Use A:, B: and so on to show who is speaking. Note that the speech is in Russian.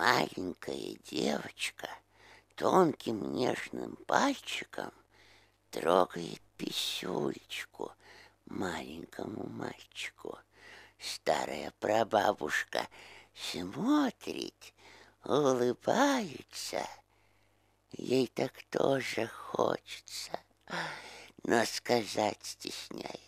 A: Маленькая девочка тонким нежным пальчиком трогает писюлечку маленькому мальчику. Старая прабабушка смотрит, улыбается. Ей так тоже хочется, но сказать стесняется.